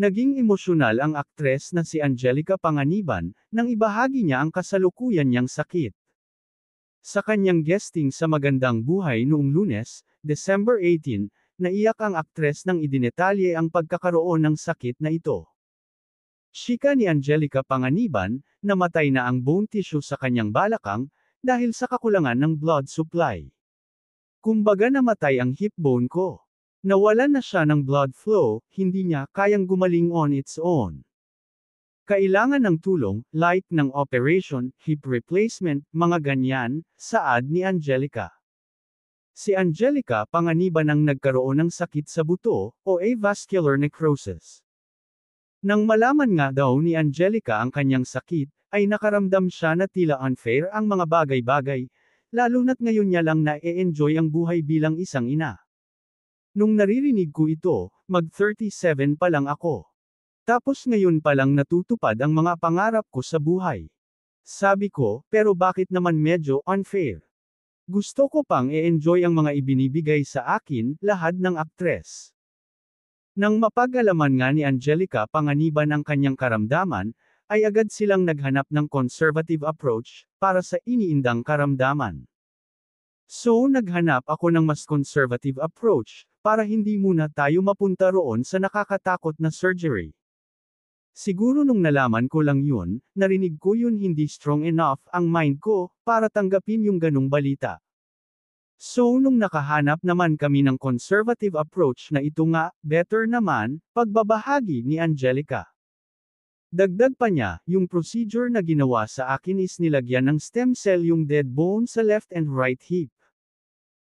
Naging emosyonal ang aktres na si Angelica Panganiban, nang ibahagi niya ang kasalukuyan niyang sakit. Sa kanyang guesting sa Magandang Buhay noong lunes, December 18, naiyak ang aktres nang idinetalye ang pagkakaroon ng sakit na ito. Chika ni Angelica Panganiban, namatay na ang bone tissue sa kanyang balakang, dahil sa kakulangan ng blood supply. Kumbaga namatay ang hip bone ko. Nawalan na siya ng blood flow, hindi niya kayang gumaling on its own. Kailangan ng tulong, like ng operation, hip replacement, mga ganyan, saad ni Angelica. Si Angelica panganiba nang nagkaroon ng sakit sa buto, o avascular necrosis. Nang malaman nga daw ni Angelica ang kanyang sakit, ay nakaramdam siya na tila unfair ang mga bagay-bagay, lalo na't ngayon niya lang na-e-enjoy ang buhay bilang isang ina. Nung naririnig ko ito, mag-37 pa lang ako. Tapos ngayon pa lang natutupad ang mga pangarap ko sa buhay. Sabi ko, pero bakit naman medyo unfair? Gusto ko pang e-enjoy ang mga ibinibigay sa akin, lahat ng aktres. Nang mapag-alaman nga ni Angelica panganiban ang kanyang karamdaman, ay agad silang naghanap ng conservative approach, para sa iniindang karamdaman. So naghanap ako ng mas conservative approach, para hindi muna tayo mapunta roon sa nakakatakot na surgery. Siguro nung nalaman ko lang yun, narinig ko yun hindi strong enough ang mind ko para tanggapin yung ganung balita. So nung nakahanap naman kami ng conservative approach na ito nga, better naman, pagbabahagi ni Angelica. Dagdag pa niya, yung procedure na ginawa sa akin is nilagyan ng stem cell yung dead bone sa left and right hip.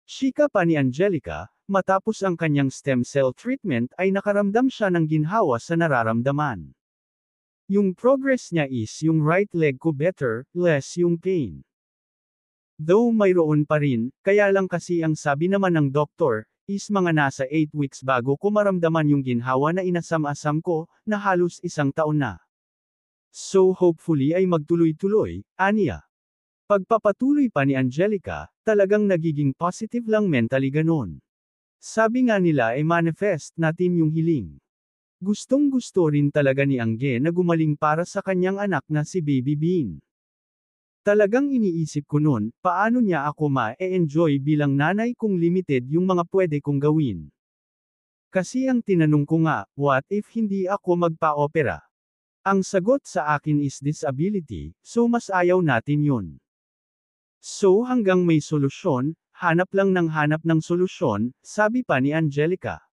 Chika pa ni Angelica, matapos ang kanyang stem cell treatment ay nakaramdam siya ng ginhawa sa nararamdaman. Yung progress niya is yung right leg ko better, less yung pain. Though mayroon pa rin, kaya lang kasi ang sabi naman ng doktor, is mga nasa 8 weeks bago ko maramdaman yung ginhawa na inasam-asam ko, na halos isang taon na. So hopefully ay magtuloy-tuloy, aniya. Pagpapatuloy pa ni Angelica, talagang nagiging positive lang mentally ganon. Sabi nga nila ay e manifest natin yung hiling. Gustong gusto rin talaga ni Angge na gumaling para sa kanyang anak na si Baby Bean. Talagang iniisip ko noon, paano niya ako ma-enjoy bilang nanay kung limited yung mga pwede kong gawin. Kasi ang tinanong ko nga, what if hindi ako magpa-opera? Ang sagot sa akin is disability, so mas ayaw natin yun. So hanggang may solusyon, hanap lang ng hanap ng solusyon, sabi pa ni Angelica.